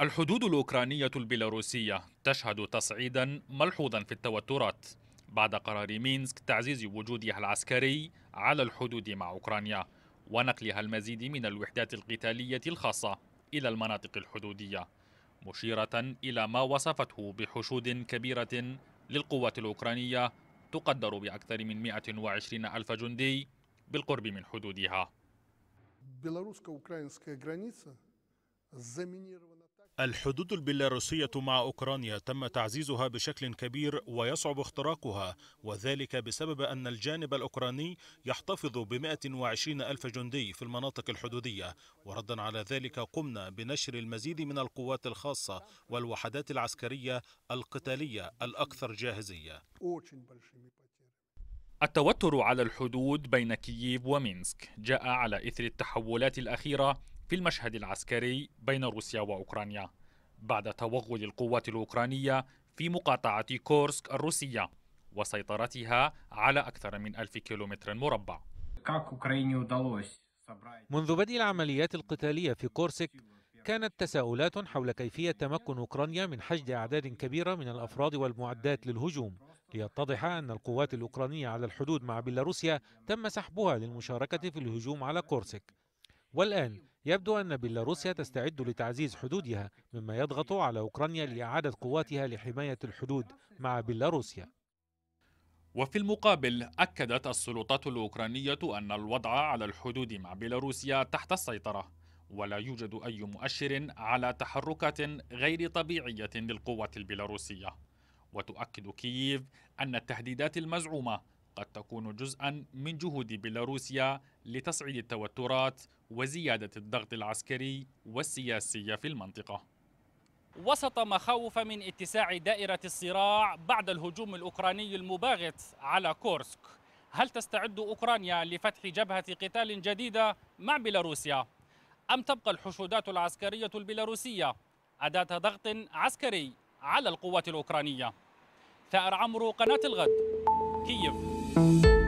الحدود الأوكرانية البيلاروسية تشهد تصعيدا ملحوظا في التوترات بعد قرار مينسك تعزيز وجودها العسكري على الحدود مع أوكرانيا ونقلها المزيد من الوحدات القتالية الخاصة إلى المناطق الحدودية مشيرة إلى ما وصفته بحشود كبيرة للقوات الأوكرانية تقدر بأكثر من 120 ألف جندي بالقرب من حدودها الحدود البيلاروسية مع أوكرانيا تم تعزيزها بشكل كبير ويصعب اختراقها وذلك بسبب أن الجانب الأوكراني يحتفظ ب 120 ألف جندي في المناطق الحدودية وردا على ذلك قمنا بنشر المزيد من القوات الخاصة والوحدات العسكرية القتالية الأكثر جاهزية التوتر على الحدود بين كييف ومينسك جاء على إثر التحولات الأخيرة في المشهد العسكري بين روسيا وأوكرانيا بعد توغل القوات الأوكرانية في مقاطعة كورسك الروسية وسيطرتها على أكثر من ألف كيلومتر مربع منذ بدء العمليات القتالية في كورسك كانت تساؤلات حول كيفية تمكن أوكرانيا من حشد أعداد كبيرة من الأفراد والمعدات للهجوم ليتضح أن القوات الأوكرانية على الحدود مع بيلاروسيا تم سحبها للمشاركة في الهجوم على كورسك والآن يبدو أن بيلاروسيا تستعد لتعزيز حدودها مما يضغط على أوكرانيا لإعادة قواتها لحماية الحدود مع بيلاروسيا وفي المقابل أكدت السلطات الأوكرانية أن الوضع على الحدود مع بيلاروسيا تحت السيطرة ولا يوجد أي مؤشر على تحركات غير طبيعية للقوات البيلاروسية وتؤكد كييف أن التهديدات المزعومة قد تكون جزءا من جهود بيلاروسيا لتصعيد التوترات وزيادة الضغط العسكري والسياسي في المنطقة وسط مخاوف من اتساع دائرة الصراع بعد الهجوم الأوكراني المباغت على كورسك هل تستعد أوكرانيا لفتح جبهة قتال جديدة مع بيلاروسيا؟ أم تبقى الحشودات العسكرية البيلاروسية أداة ضغط عسكري على القوات الأوكرانية؟ ثائر عمرو قناة الغد كييف Thank you.